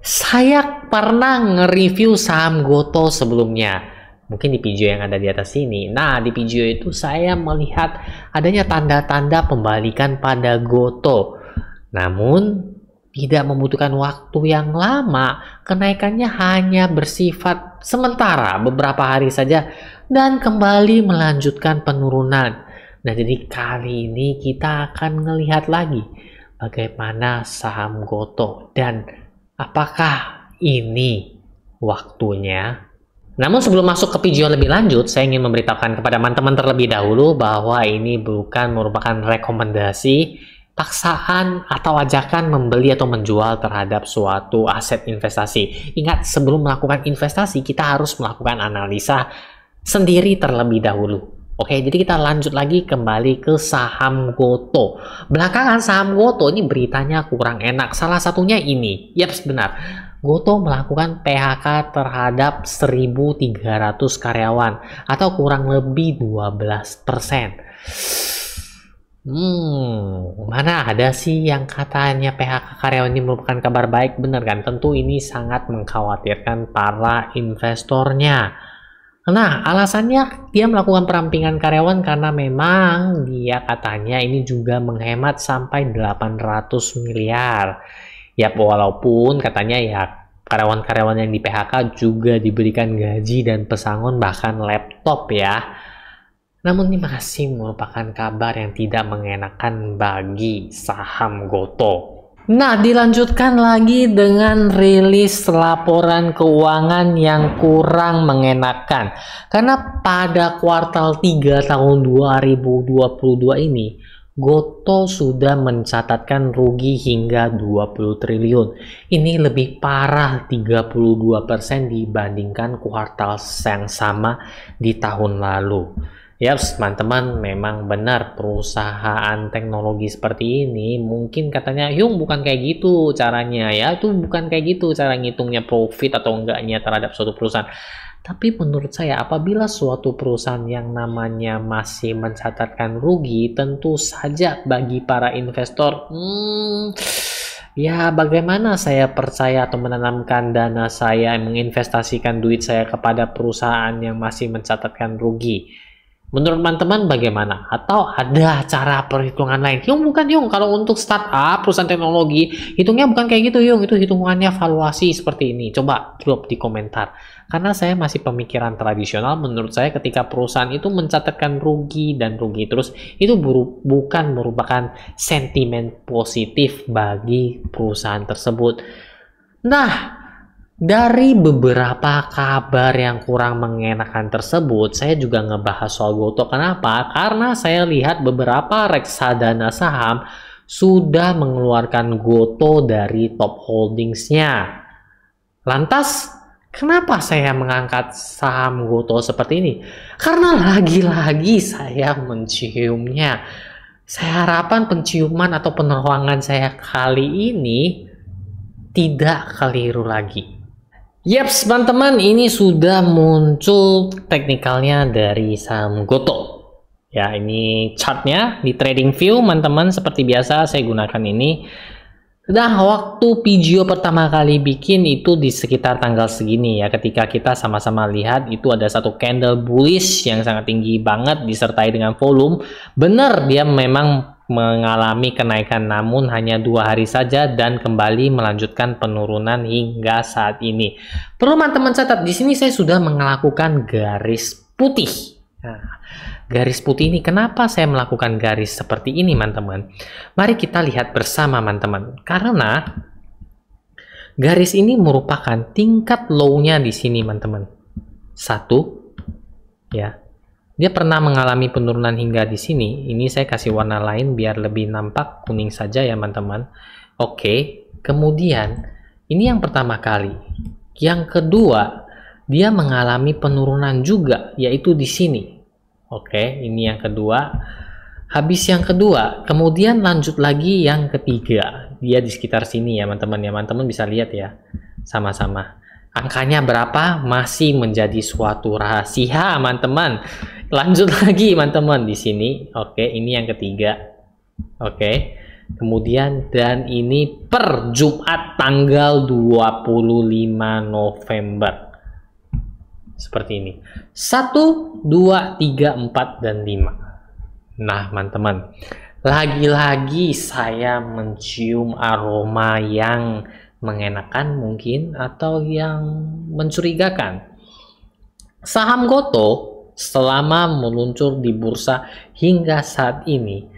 Saya pernah nge-review saham Goto sebelumnya. Mungkin di video yang ada di atas sini. Nah, di video itu saya melihat adanya tanda-tanda pembalikan pada Goto. Namun, tidak membutuhkan waktu yang lama, kenaikannya hanya bersifat sementara beberapa hari saja dan kembali melanjutkan penurunan. Nah, jadi kali ini kita akan melihat lagi bagaimana saham Goto dan Apakah ini waktunya? Namun sebelum masuk ke video lebih lanjut, saya ingin memberitahukan kepada teman-teman terlebih dahulu bahwa ini bukan merupakan rekomendasi, paksaan atau ajakan membeli atau menjual terhadap suatu aset investasi. Ingat, sebelum melakukan investasi, kita harus melakukan analisa sendiri terlebih dahulu. Oke, jadi kita lanjut lagi kembali ke saham Goto. Belakangan saham Goto ini beritanya kurang enak. Salah satunya ini. Yap, benar. Goto melakukan PHK terhadap 1.300 karyawan atau kurang lebih 12 persen. Hmm, mana ada sih yang katanya PHK karyawan ini merupakan kabar baik, benar kan? Tentu ini sangat mengkhawatirkan para investornya. Nah, alasannya dia melakukan perampingan karyawan karena memang dia katanya ini juga menghemat sampai 800 miliar. Ya, walaupun katanya ya karyawan-karyawan yang di PHK juga diberikan gaji dan pesangon bahkan laptop ya. Namun ini masih merupakan kabar yang tidak mengenakan bagi saham Goto. Nah, dilanjutkan lagi dengan rilis laporan keuangan yang kurang mengenakan. Karena pada kuartal 3 tahun 2022 ini, Goto sudah mencatatkan rugi hingga 20 triliun. Ini lebih parah 32% dibandingkan kuartal yang sama di tahun lalu. Yaps, teman-teman, memang benar perusahaan teknologi seperti ini mungkin katanya, yung bukan kayak gitu caranya ya, itu bukan kayak gitu cara ngitungnya profit atau enggaknya terhadap suatu perusahaan. Tapi menurut saya apabila suatu perusahaan yang namanya masih mencatatkan rugi, tentu saja bagi para investor, hmm, ya bagaimana saya percaya atau menanamkan dana saya, menginvestasikan duit saya kepada perusahaan yang masih mencatatkan rugi Menurut teman-teman bagaimana? Atau ada cara perhitungan lain? Yung bukan Yung, kalau untuk startup perusahaan teknologi, hitungnya bukan kayak gitu Yung, itu hitungannya valuasi seperti ini. Coba drop di komentar. Karena saya masih pemikiran tradisional, menurut saya ketika perusahaan itu mencatatkan rugi dan rugi terus, itu buru, bukan merupakan sentimen positif bagi perusahaan tersebut. Nah, dari beberapa kabar yang kurang mengenakan tersebut, saya juga ngebahas soal Goto. Kenapa? Karena saya lihat beberapa reksadana saham sudah mengeluarkan Goto dari top holdingsnya. Lantas, kenapa saya mengangkat saham Goto seperti ini? Karena lagi-lagi saya menciumnya. Saya harapkan penciuman atau penerangan saya kali ini tidak keliru lagi. Yaps, teman-teman, ini sudah muncul teknikalnya dari saham Goto. Ya, ini chartnya di trading view, teman-teman. Seperti biasa, saya gunakan ini. Sudah waktu video pertama kali bikin itu di sekitar tanggal segini ya, ketika kita sama-sama lihat itu ada satu candle bullish yang sangat tinggi banget disertai dengan volume. Benar, dia memang mengalami kenaikan namun hanya dua hari saja dan kembali melanjutkan penurunan hingga saat ini. Perlu teman-teman catat di sini saya sudah melakukan garis putih. Nah, garis putih ini kenapa saya melakukan garis seperti ini teman-teman? Mari kita lihat bersama teman-teman. Karena garis ini merupakan tingkat low-nya di sini teman-teman. Satu, ya dia pernah mengalami penurunan hingga di sini. Ini saya kasih warna lain biar lebih nampak kuning saja ya teman-teman. Oke, kemudian ini yang pertama kali. Yang kedua, dia mengalami penurunan juga, yaitu di sini. Oke, ini yang kedua. Habis yang kedua, kemudian lanjut lagi yang ketiga. Dia di sekitar sini ya, teman-teman. Ya, teman-teman bisa lihat ya, sama-sama angkanya berapa masih menjadi suatu rahasia, teman-teman. Lanjut lagi, teman-teman, di sini. Oke, ini yang ketiga. Oke. Kemudian dan ini per Jumat tanggal 25 November. Seperti ini. 1 2 3 4 dan 5. Nah, teman-teman. Lagi-lagi saya mencium aroma yang mengenakan mungkin atau yang mencurigakan. Saham Goto selama meluncur di bursa hingga saat ini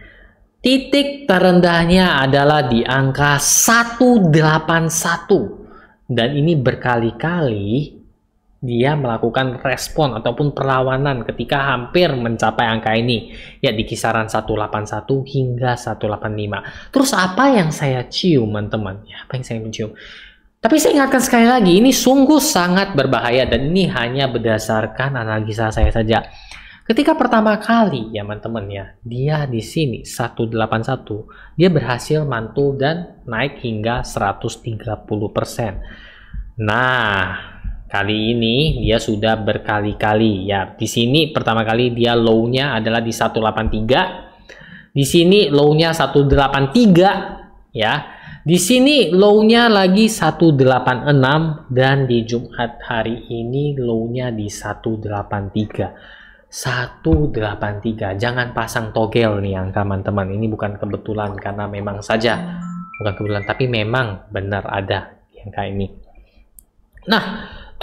titik terendahnya adalah di angka 181 dan ini berkali-kali dia melakukan respon ataupun perlawanan ketika hampir mencapai angka ini, ya di kisaran 181 hingga 185. Terus apa yang saya cium, teman-teman? Ya, apa yang saya mencium? Tapi saya ingatkan sekali lagi, ini sungguh sangat berbahaya dan ini hanya berdasarkan analisa saya saja. Ketika pertama kali, ya teman-teman ya, dia di sini 181, dia berhasil mantul dan naik hingga 130%. Nah, Kali ini dia sudah berkali-kali ya. Di sini pertama kali dia low-nya adalah di 183. Di sini low-nya 183 ya. Di sini low-nya lagi 186 dan di Jumat hari ini low-nya di 183. 183. Jangan pasang togel nih angka teman-teman. Ini bukan kebetulan karena memang saja bukan kebetulan tapi memang benar ada yang kayak ini. Nah,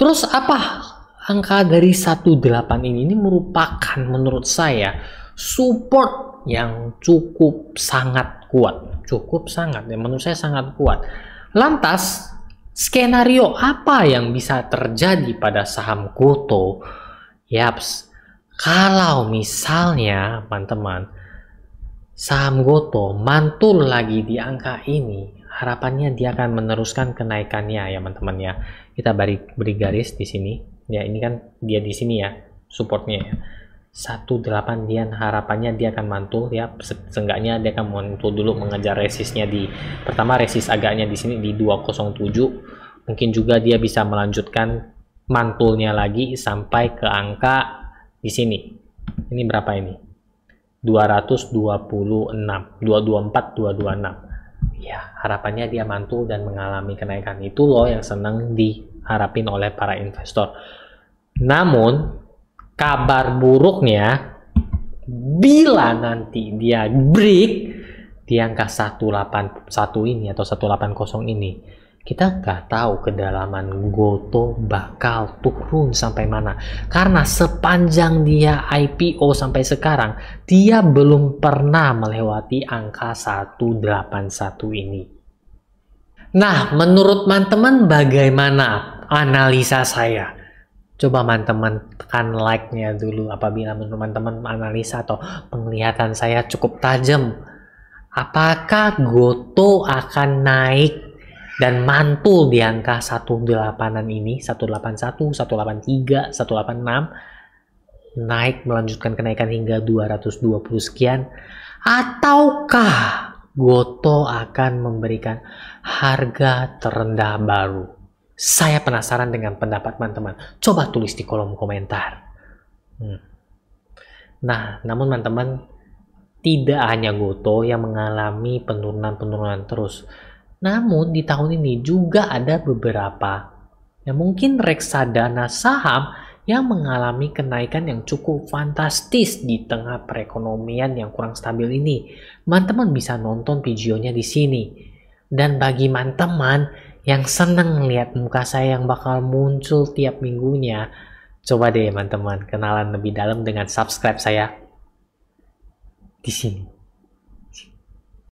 Terus apa angka dari 18 ini? Ini merupakan menurut saya support yang cukup sangat kuat. Cukup sangat, ya menurut saya sangat kuat. Lantas, skenario apa yang bisa terjadi pada saham Goto? Yaps, kalau misalnya teman-teman, saham Goto mantul lagi di angka ini, harapannya dia akan meneruskan kenaikannya ya teman-teman ya kita beri, beri garis di sini ya ini kan dia di sini ya supportnya ya 18 dia harapannya dia akan mantul ya seenggaknya dia akan mantul dulu mengejar resistnya di pertama resist agaknya di sini di 207 mungkin juga dia bisa melanjutkan mantulnya lagi sampai ke angka di sini ini berapa ini 226 224 226 ya harapannya dia mantul dan mengalami kenaikan itu loh yang senang diharapin oleh para investor. Namun kabar buruknya bila nanti dia break di angka 181 ini atau 180 ini kita nggak tahu kedalaman Goto bakal turun sampai mana. Karena sepanjang dia IPO sampai sekarang, dia belum pernah melewati angka 181 ini. Nah, menurut teman-teman bagaimana analisa saya? Coba teman-teman tekan like-nya dulu apabila menurut teman-teman analisa atau penglihatan saya cukup tajam. Apakah Goto akan naik dan mantul di angka 18 an ini 181, 183, 186 naik melanjutkan kenaikan hingga 220 sekian ataukah Goto akan memberikan harga terendah baru saya penasaran dengan pendapat teman-teman coba tulis di kolom komentar hmm. nah namun teman-teman tidak hanya Goto yang mengalami penurunan-penurunan terus namun di tahun ini juga ada beberapa yang mungkin reksadana saham yang mengalami kenaikan yang cukup fantastis di tengah perekonomian yang kurang stabil ini. Teman-teman bisa nonton videonya di sini. Dan bagi teman-teman yang senang lihat muka saya yang bakal muncul tiap minggunya, coba deh teman-teman kenalan lebih dalam dengan subscribe saya di sini.